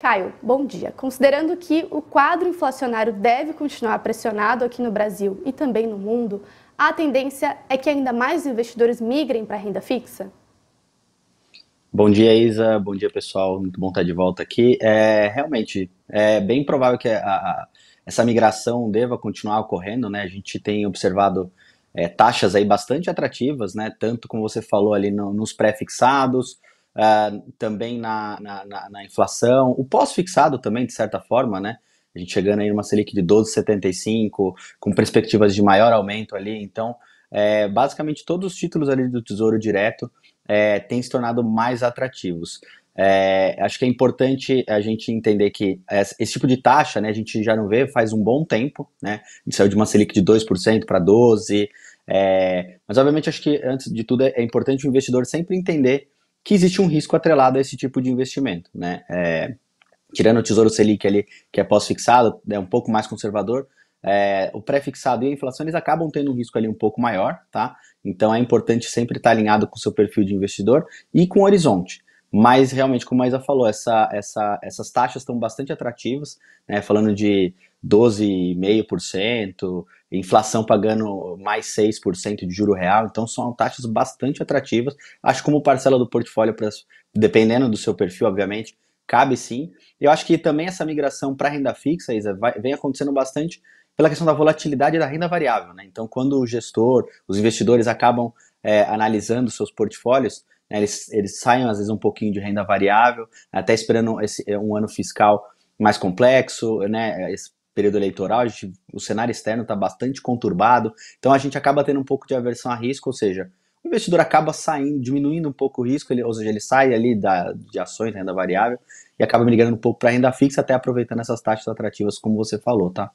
Caio, bom dia. Considerando que o quadro inflacionário deve continuar pressionado aqui no Brasil e também no mundo, a tendência é que ainda mais investidores migrem para a renda fixa? Bom dia, Isa. Bom dia, pessoal. Muito bom estar de volta aqui. É, realmente, é bem provável que a, a, essa migração deva continuar ocorrendo, né? A gente tem observado é, taxas aí bastante atrativas, né? Tanto como você falou ali no, nos pré-fixados, uh, também na, na, na, na, inflação, o pós-fixado também, de certa forma, né? A gente chegando aí numa Selic de 12,75, com perspectivas de maior aumento ali, então, é, basicamente todos os títulos ali do Tesouro Direto é, têm se tornado mais atrativos. É, acho que é importante a gente entender que esse tipo de taxa, né, a gente já não vê faz um bom tempo, né? A gente saiu de uma Selic de 2% para 12%, é, mas obviamente acho que antes de tudo é importante o investidor sempre entender que existe um risco atrelado a esse tipo de investimento, né? É, tirando o Tesouro Selic ali, que é pós-fixado, é um pouco mais conservador, é, o pré-fixado e a inflação, eles acabam tendo um risco ali um pouco maior, tá? Então é importante sempre estar alinhado com o seu perfil de investidor e com o horizonte. Mas realmente, como a Isa falou, essa, essa, essas taxas estão bastante atrativas, né? Falando de 12,5%, inflação pagando mais 6% de juro real, então são taxas bastante atrativas. Acho como parcela do portfólio, dependendo do seu perfil, obviamente, cabe sim. Eu acho que também essa migração para renda fixa, Isa, vai, vem acontecendo bastante pela questão da volatilidade da renda variável. Né? Então, quando o gestor, os investidores acabam é, analisando seus portfólios, né, eles, eles saem às vezes um pouquinho de renda variável, até esperando esse, um ano fiscal mais complexo, né, período eleitoral, gente, o cenário externo está bastante conturbado, então a gente acaba tendo um pouco de aversão a risco, ou seja, o investidor acaba saindo, diminuindo um pouco o risco, ele, ou seja, ele sai ali da, de ações, renda variável, e acaba migrando um pouco para renda fixa, até aproveitando essas taxas atrativas, como você falou, tá?